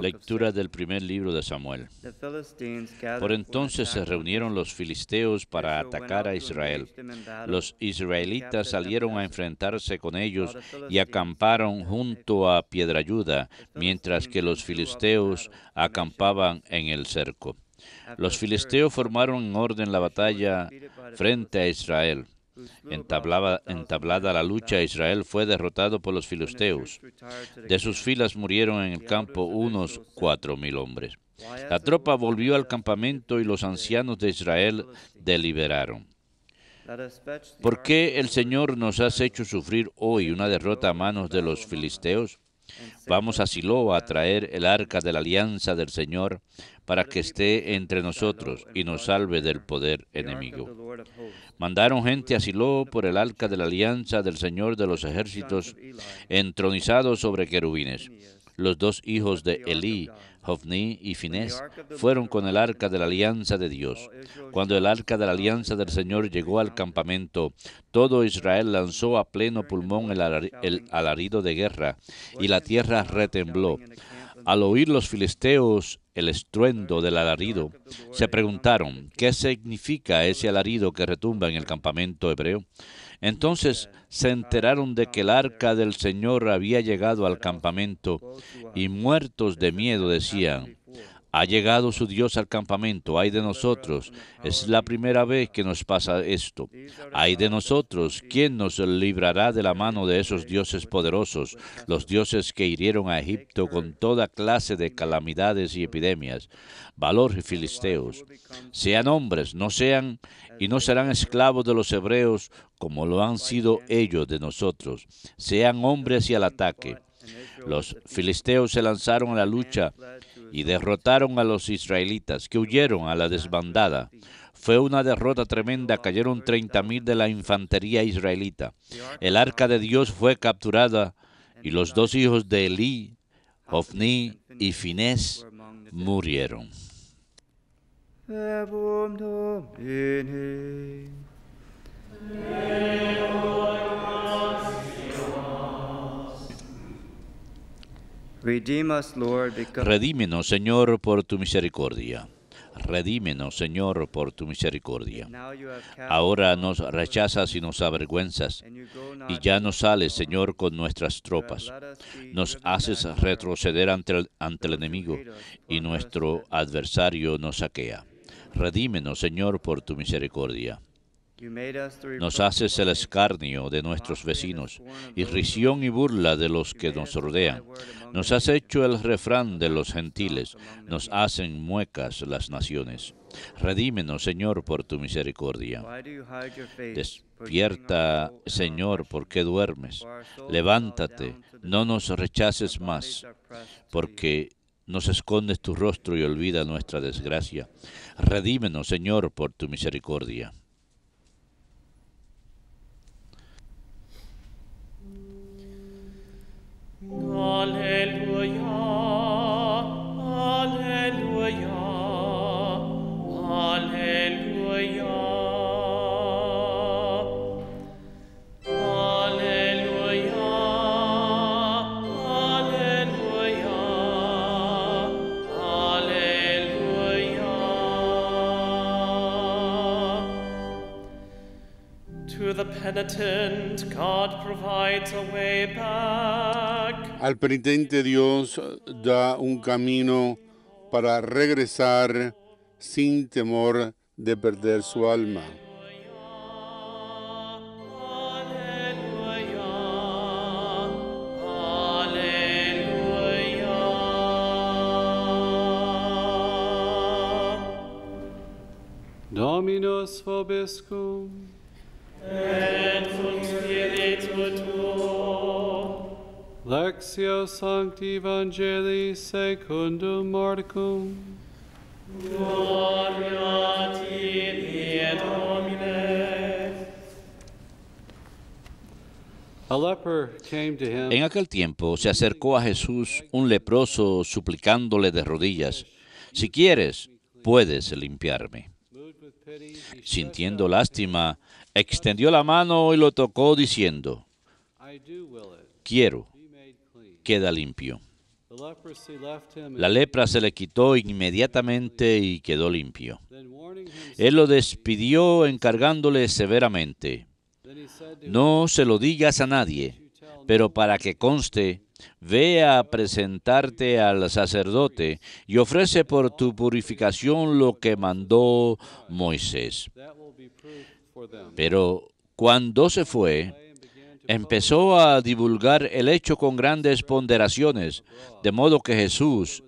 Lectura del primer libro de Samuel. Por entonces se reunieron los filisteos para atacar a Israel. Los israelitas salieron a enfrentarse con ellos y acamparon junto a Piedrayuda, mientras que los filisteos acampaban en el cerco. Los filisteos formaron en orden la batalla frente a Israel. Entablada, la lucha, Israel fue derrotado por los filisteos. De sus filas murieron en el campo unos cuatro mil hombres. La tropa volvió al campamento y los ancianos de Israel deliberaron. ¿Por qué el Señor nos has hecho sufrir hoy una derrota a manos de los filisteos? Vamos a Silo a traer el arca de la alianza del Señor para que esté entre nosotros y nos salve del poder enemigo. Mandaron gente a Silo por el arca de la alianza del Señor de los ejércitos, entronizado sobre querubines. Los dos hijos de Elí, Jofni y Finés, fueron con el arca de la alianza de Dios. Cuando el arca de la alianza del Señor llegó al campamento, todo Israel lanzó a pleno pulmón el alarido de guerra, y la tierra retembló. Al oír los filisteos el estruendo del alarido, se preguntaron, ¿qué significa ese alarido que retumba en el campamento hebreo? Entonces se enteraron de que el arca del Señor había llegado al campamento y muertos de miedo decían, ha llegado su Dios al campamento, ay de nosotros, es la primera vez que nos pasa esto. Ay de nosotros, ¿quién nos librará de la mano de esos dioses poderosos, los dioses que hirieron a Egipto con toda clase de calamidades y epidemias? Valor filisteos, sean hombres, no sean y no serán esclavos de los hebreos como lo han sido ellos de nosotros. Sean hombres y al ataque. Los filisteos se lanzaron a la lucha y derrotaron a los israelitas, que huyeron a la desbandada. Fue una derrota tremenda, cayeron 30.000 de la infantería israelita. El arca de Dios fue capturada y los dos hijos de Elí, Ofni y Finés, murieron. Redímenos, Señor, por tu misericordia. Redímenos, Señor, por tu misericordia. Ahora nos rechazas y nos avergüenzas, y ya no sales, Señor, con nuestras tropas. Nos haces retroceder ante el, ante el enemigo, y nuestro adversario nos saquea. Redímenos, Señor, por tu misericordia. Nos haces el escarnio de nuestros vecinos, irrisión y burla de los que nos rodean. Nos has hecho el refrán de los gentiles, nos hacen muecas las naciones. Redímenos, Señor, por tu misericordia. Despierta, Señor, porque duermes. Levántate, no nos rechaces más, porque nos escondes tu rostro y olvida nuestra desgracia. Redímenos, Señor, por tu misericordia. Alleluia. Al penitente Dios da un camino para regresar sin temor de perder su alma. Dominus vobiscum. En aquel tiempo se acercó a Jesús un leproso suplicándole de rodillas, si quieres, puedes limpiarme. Sintiendo lástima, extendió la mano y lo tocó diciendo, quiero, queda limpio. La lepra se le quitó inmediatamente y quedó limpio. Él lo despidió encargándole severamente, no se lo digas a nadie, pero para que conste, ve a presentarte al sacerdote y ofrece por tu purificación lo que mandó Moisés. Pero cuando se fue, empezó a divulgar el hecho con grandes ponderaciones, de modo que Jesús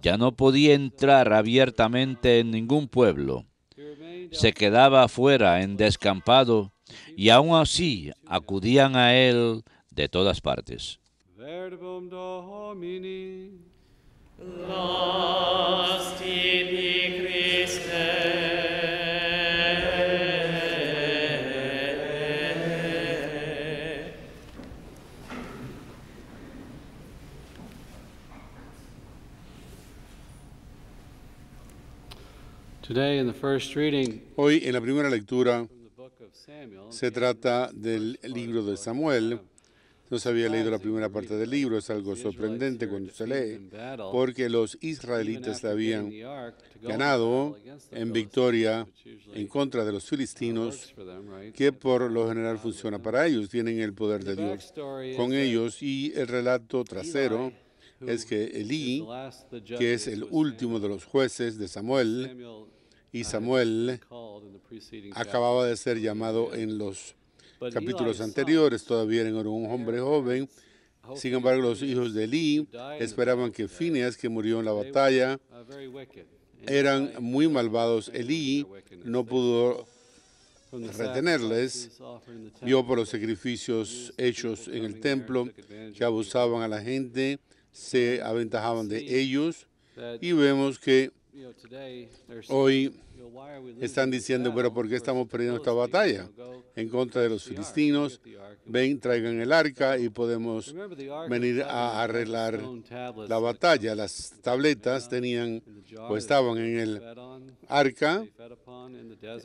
ya no podía entrar abiertamente en ningún pueblo. Se quedaba afuera en descampado y aún así acudían a él de todas partes. Hoy en la primera lectura se trata del libro de Samuel. No se había leído la primera parte del libro, es algo sorprendente cuando se lee, porque los israelitas habían ganado en victoria en contra de los filistinos, que por lo general funciona para ellos, tienen el poder de Dios con ellos. Y el relato trasero es que Elí, que es el último de los jueces de Samuel, y Samuel acababa de ser llamado en los capítulos anteriores, todavía era un hombre joven. Sin embargo, los hijos de Eli esperaban que Phineas, que murió en la batalla, uh, eran muy malvados. Eli no pudo retenerles, vio por los sacrificios hechos en el templo que abusaban a la gente, se aventajaban de ellos y vemos que Hoy están diciendo, pero ¿por qué estamos perdiendo esta batalla? En contra de los filistinos, ven, traigan el arca y podemos venir a arreglar la batalla. Las tabletas tenían o estaban en el arca,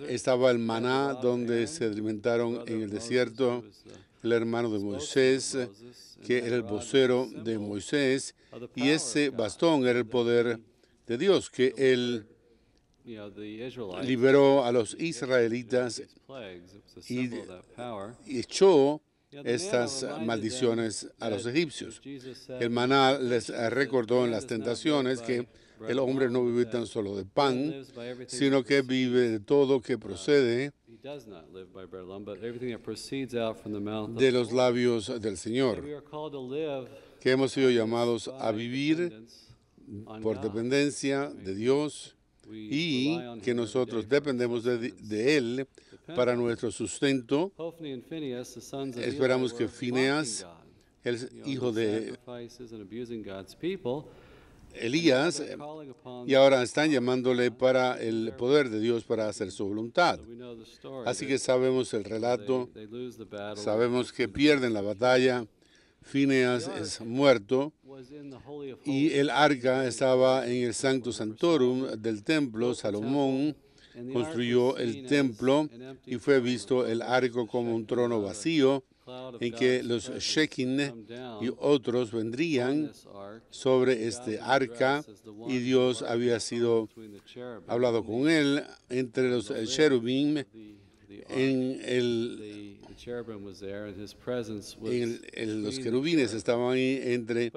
estaba el maná donde se alimentaron en el desierto, el hermano de Moisés, que era el vocero de Moisés, y ese bastón era el poder de Dios, que Él liberó a los israelitas y, y echó estas maldiciones a los egipcios. El maná les recordó en las tentaciones que el hombre no vive tan solo de pan, sino que vive de todo que procede de los labios del Señor, que hemos sido llamados a vivir Mm. por dependencia de Dios y que nosotros dependemos de, Él para nuestro sustento. Esperamos que Phineas, el hijo de Elías, y ahora están llamándole para el poder de Dios para hacer su voluntad. Así que sabemos el relato, sabemos que pierden la batalla Phineas es muerto y el arca estaba en el Santo Santorum del templo. Salomón construyó el templo y fue visto el arco como un trono vacío en que los Shekin y otros vendrían sobre este arca y Dios había sido hablado con él entre los cherubim en el y en, los querubines estaban ahí entre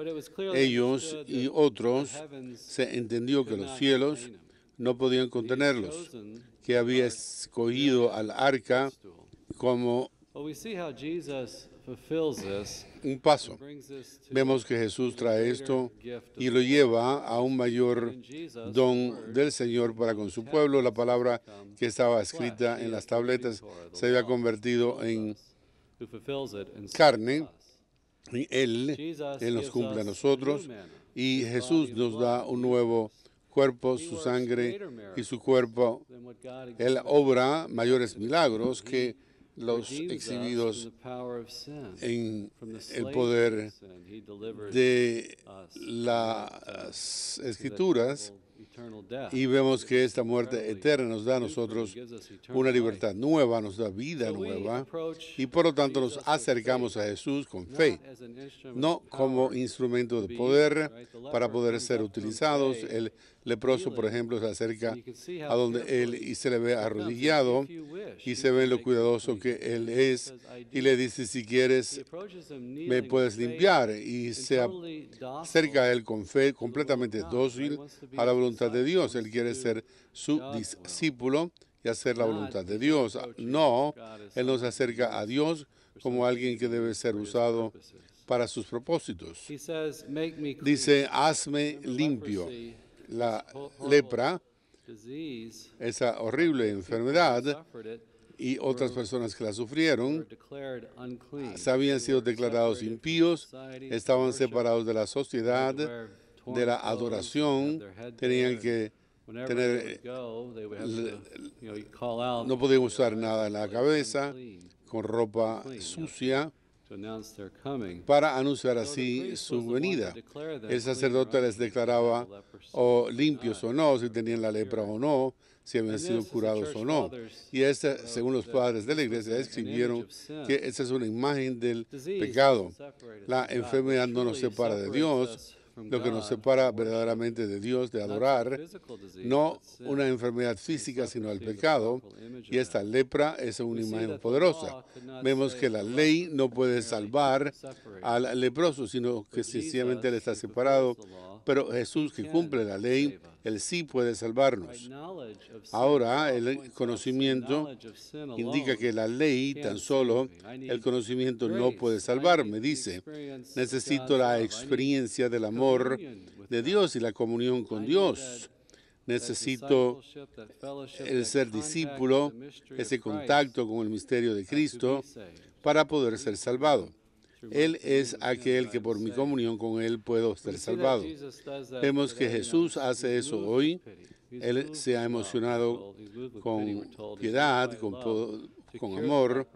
ellos y otros. Se entendió que los cielos no podían contenerlos, que había escogido al arca como un paso. Vemos que Jesús trae esto y lo lleva a un mayor don del Señor para con su pueblo. La palabra que estaba escrita en las tabletas se había convertido en carne Él, Él nos cumple a nosotros y Jesús nos da un nuevo cuerpo, su sangre y su cuerpo. Él obra mayores milagros que los exhibidos en el poder de las escrituras y vemos que esta muerte eterna nos da a nosotros una libertad nueva, nos da vida nueva. Y por lo tanto nos acercamos a Jesús con fe, no como instrumento de poder para poder ser utilizados. El leproso, por ejemplo, se acerca a donde él y se le ve arrodillado y se ve lo cuidadoso que él es y le dice, si quieres, me puedes limpiar. Y se acerca a él con fe, completamente dócil a la voluntad de Dios. Él quiere ser su discípulo y hacer la voluntad de Dios. No, Él nos acerca a Dios como alguien que debe ser usado para sus propósitos. Dice, hazme limpio. La lepra, esa horrible enfermedad, y otras personas que la sufrieron habían sido declarados impíos, estaban separados de la sociedad, de la adoración tenían que tener, eh, no podían usar nada en la cabeza, con ropa sucia, para anunciar así su venida. El sacerdote les declaraba o oh, limpios o no, si tenían la lepra o no, si habían sido curados o no. Y este, según los padres de la iglesia, escribieron que esa es una imagen del pecado. La enfermedad no nos separa de Dios, lo que nos separa verdaderamente de Dios, de adorar, no una enfermedad física, sino al pecado, y esta lepra es una imagen poderosa. Vemos que la ley no puede salvar al leproso, sino que sencillamente él está separado, pero Jesús que cumple la ley él sí puede salvarnos. Ahora el conocimiento indica que la ley, tan solo el conocimiento no puede salvarme. Dice, necesito la experiencia del amor de Dios y la comunión con Dios. Necesito el ser discípulo, ese contacto con el misterio de Cristo para poder ser salvado. Él es aquel que por mi comunión con Él puedo ser salvado. Vemos que Jesús hace eso hoy. Él se ha emocionado con piedad, con, amor,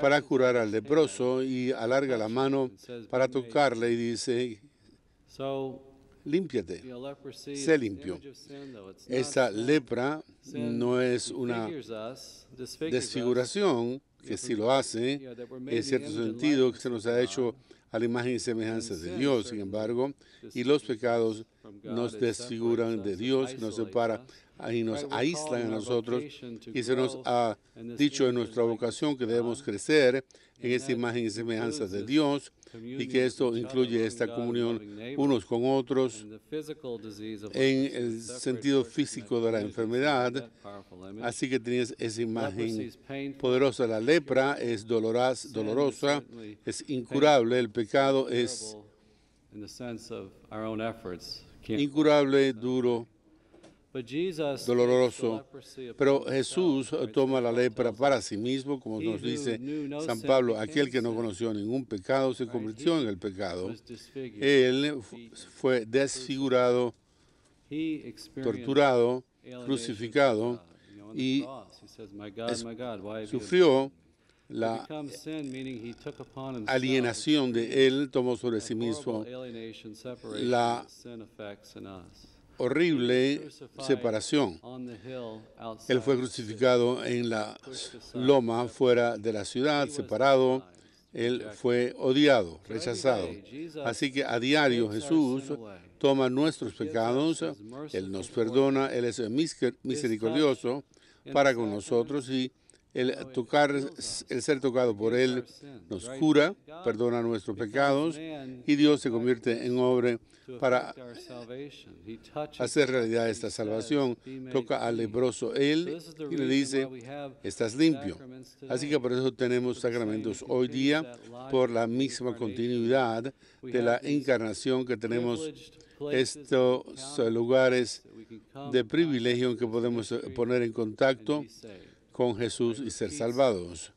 para curar al leproso y alarga la mano para tocarle y dice, límpiate. sé limpio. Esta lepra no es una desfiguración, que si lo hace, en cierto sentido, que se nos ha hecho a la imagen y semejanza de Dios. Sin embargo, y los pecados nos desfiguran de Dios, nos separa y nos aíslan a nosotros y se nos ha dicho en nuestra vocación que debemos crecer en esta imagen y semejanza de Dios y que esto incluye esta comunión unos con otros en el sentido físico de la enfermedad. Así que tienes esa imagen poderosa. La lepra es doloraz, dolorosa, es incurable, el pecado es incurable, duro doloroso. Pero Jesús toma la lepra para sí mismo, como nos dice San Pablo, aquel que no conoció ningún pecado se convirtió en el pecado. Él fue desfigurado, torturado, crucificado y sufrió la alienación de él, tomó sobre sí mismo la horrible separación. Él fue crucificado en la loma fuera de la ciudad, separado. Él fue odiado, rechazado. Así que a diario Jesús toma nuestros pecados, Él nos perdona, Él es misericordioso para con nosotros y el, tocar, el ser tocado por Él nos cura, perdona nuestros pecados y Dios se convierte en hombre para hacer realidad esta salvación. Toca al leproso Él y le dice, estás limpio. Así que por eso tenemos sacramentos hoy día, por la misma continuidad de la encarnación que tenemos estos lugares de privilegio en que podemos eh, poner en contacto con Jesús y ser salvados.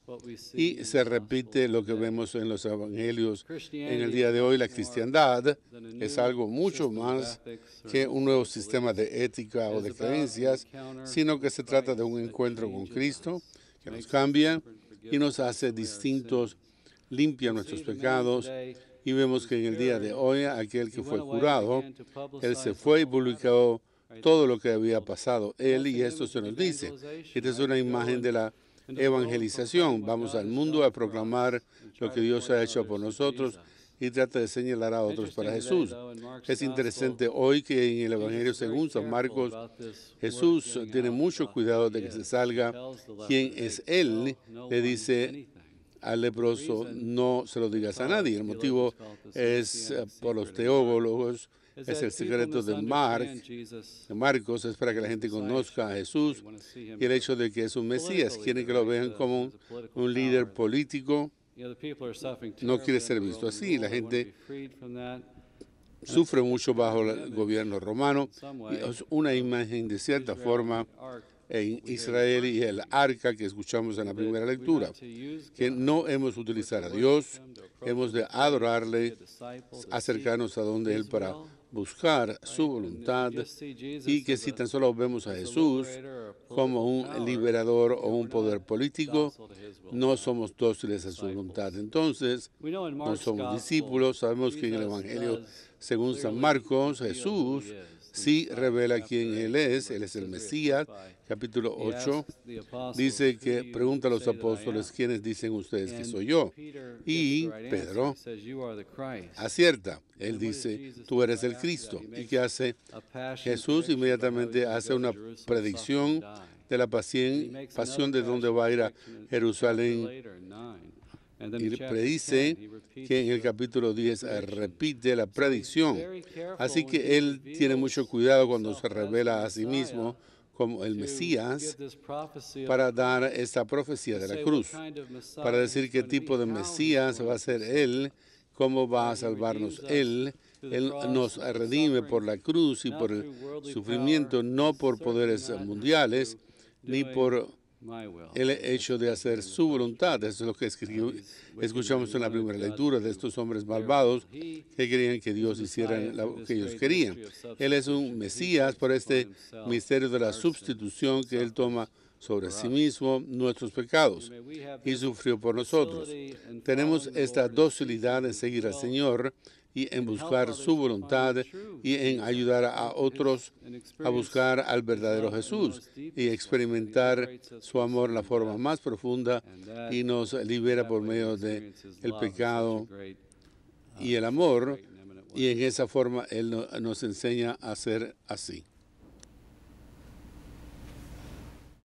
Y se repite lo que vemos en los evangelios en el día de hoy. La cristiandad es algo mucho más que un nuevo sistema de ética o de creencias, sino que se trata de un encuentro con Cristo que nos cambia y nos hace distintos, limpia nuestros pecados. Y vemos que en el día de hoy, aquel que fue curado, él se fue y publicó todo lo que había pasado él y esto se nos dice. Esta es una imagen de la evangelización. Vamos al mundo a proclamar lo que Dios ha hecho por nosotros y trata de señalar a otros para Jesús. Es interesante hoy que en el Evangelio según San Marcos, Jesús tiene mucho cuidado de que se salga quién es Él, le dice al leproso, no se lo digas a nadie. El motivo es eh, por los teólogos es el secreto de Marcos, es para que la gente conozca a Jesús y el hecho de que es un Mesías. Quieren que lo vean uh, como un, líder político. No quiere ser visto así. La gente sufre mucho bajo el gobierno romano. Es una imagen de cierta forma en Israel y el arca que escuchamos en la primera lectura, que no hemos de utilizar a Dios, hemos de adorarle, acercarnos a donde Él para buscar su voluntad y que si tan solo vemos a Jesús como un liberador o un poder político, no somos dóciles a su voluntad. Entonces, no somos discípulos. Sabemos que en el Evangelio, según San Marcos, Jesús sí revela quién Él es, Él es el Mesías. Capítulo 8 dice que pregunta a los apóstoles quiénes dicen ustedes que soy yo. Y Pedro acierta. Él dice, tú eres el Cristo. ¿Y que hace? Jesús inmediatamente hace una predicción de la pasión, pasión de dónde va a ir a Jerusalén y predice que en el capítulo 10 ah, repite la predicción. Así que él tiene mucho cuidado cuando se revela a sí mismo como el Mesías para dar esta profecía de la cruz, para decir qué tipo de Mesías va a ser él, cómo va a salvarnos él. Él nos redime por la cruz y por el sufrimiento, no por poderes mundiales, ni por el hecho de hacer su voluntad. Eso es lo que escuchamos en la primera lectura de estos hombres malvados que querían que Dios hiciera lo que ellos querían. Él es un Mesías por este misterio de la sustitución que Él toma sobre sí mismo nuestros pecados y sufrió por nosotros. Tenemos esta docilidad en seguir al Señor y en buscar su voluntad y en ayudar a otros a buscar al verdadero Jesús y experimentar su amor en la forma más profunda y nos libera por medio del el pecado y uh, el amor y en esa forma Él nos enseña a ser así.